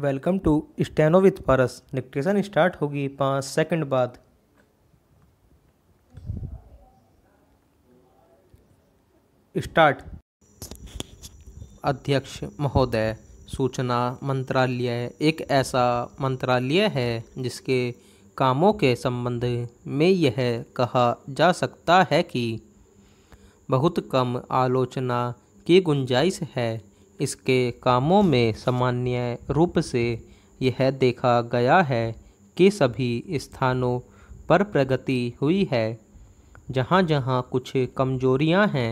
welcome to steno with Paras dictation start होगी पाँच second बाद स्टार्ट अध्यक्ष महोदय सूचना मंत्रालय एक ऐसा मंत्रालय है जिसके कामों के संबंध में यह कहा जा सकता है कि बहुत कम आलोचना की गुंजाइश है इसके कामों में सामान्य रूप से यह देखा गया है कि सभी स्थानों पर प्रगति हुई है जहाँ जहाँ कुछ कमजोरियाँ हैं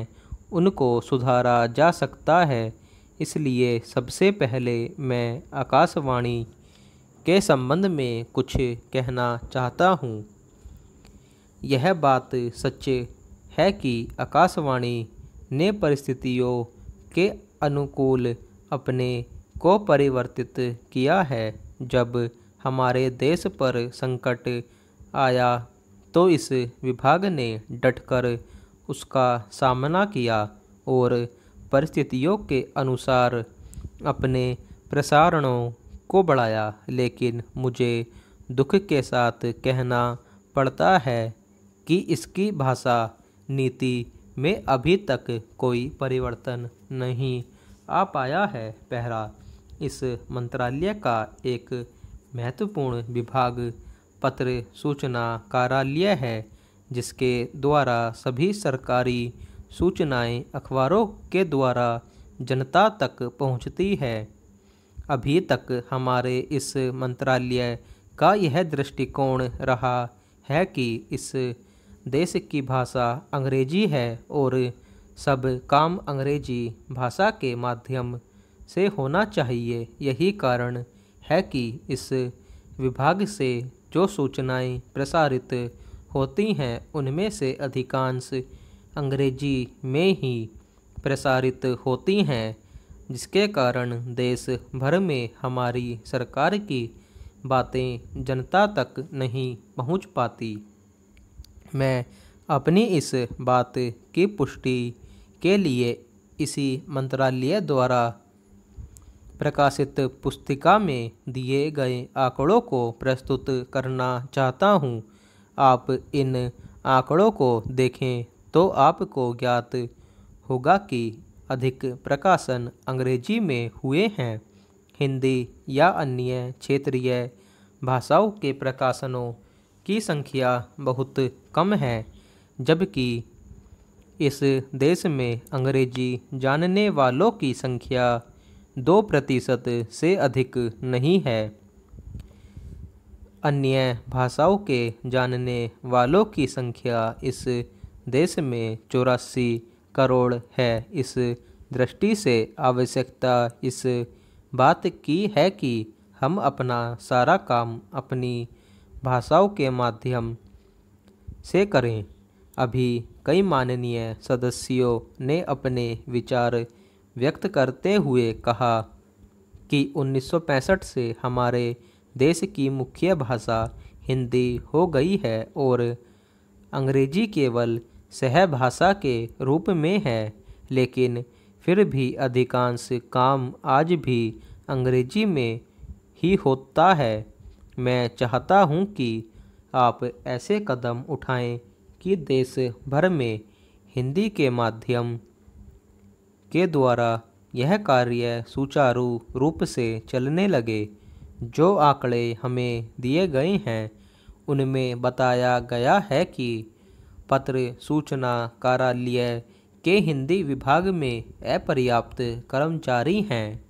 उनको सुधारा जा सकता है इसलिए सबसे पहले मैं आकाशवाणी के संबंध में कुछ कहना चाहता हूँ यह बात सच है कि आकाशवाणी ने परिस्थितियों के अनुकूल अपने को परिवर्तित किया है जब हमारे देश पर संकट आया तो इस विभाग ने डटकर उसका सामना किया और परिस्थितियों के अनुसार अपने प्रसारणों को बढ़ाया लेकिन मुझे दुख के साथ कहना पड़ता है कि इसकी भाषा नीति में अभी तक कोई परिवर्तन नहीं आ पाया है पहरा इस मंत्रालय का एक महत्वपूर्ण विभाग पत्र सूचना कार्यालय है जिसके द्वारा सभी सरकारी सूचनाएं अखबारों के द्वारा जनता तक पहुंचती है अभी तक हमारे इस मंत्रालय का यह दृष्टिकोण रहा है कि इस देश की भाषा अंग्रेजी है और सब काम अंग्रेजी भाषा के माध्यम से होना चाहिए यही कारण है कि इस विभाग से जो सूचनाएं प्रसारित होती हैं उनमें से अधिकांश अंग्रेजी में ही प्रसारित होती हैं जिसके कारण देश भर में हमारी सरकार की बातें जनता तक नहीं पहुंच पाती मैं अपनी इस बात की पुष्टि के लिए इसी मंत्रालय द्वारा प्रकाशित पुस्तिका में दिए गए आंकड़ों को प्रस्तुत करना चाहता हूँ आप इन आंकड़ों को देखें तो आपको ज्ञात होगा कि अधिक प्रकाशन अंग्रेजी में हुए हैं हिंदी या अन्य क्षेत्रीय भाषाओं के प्रकाशनों की संख्या बहुत कम है जबकि इस देश में अंग्रेजी जानने वालों की संख्या दो प्रतिशत से अधिक नहीं है अन्य भाषाओं के जानने वालों की संख्या इस देश में चौरासी करोड़ है इस दृष्टि से आवश्यकता इस बात की है कि हम अपना सारा काम अपनी भाषाओं के माध्यम से करें अभी कई माननीय सदस्यों ने अपने विचार व्यक्त करते हुए कहा कि 1965 से हमारे देश की मुख्य भाषा हिंदी हो गई है और अंग्रेजी केवल सहभाषा के रूप में है लेकिन फिर भी अधिकांश काम आज भी अंग्रेजी में ही होता है मैं चाहता हूं कि आप ऐसे कदम उठाएं कि देश भर में हिंदी के माध्यम के द्वारा यह कार्य सुचारू रूप से चलने लगे जो आंकड़े हमें दिए गए हैं उनमें बताया गया है कि पत्र सूचना कार्यालय के हिंदी विभाग में अपर्याप्त कर्मचारी हैं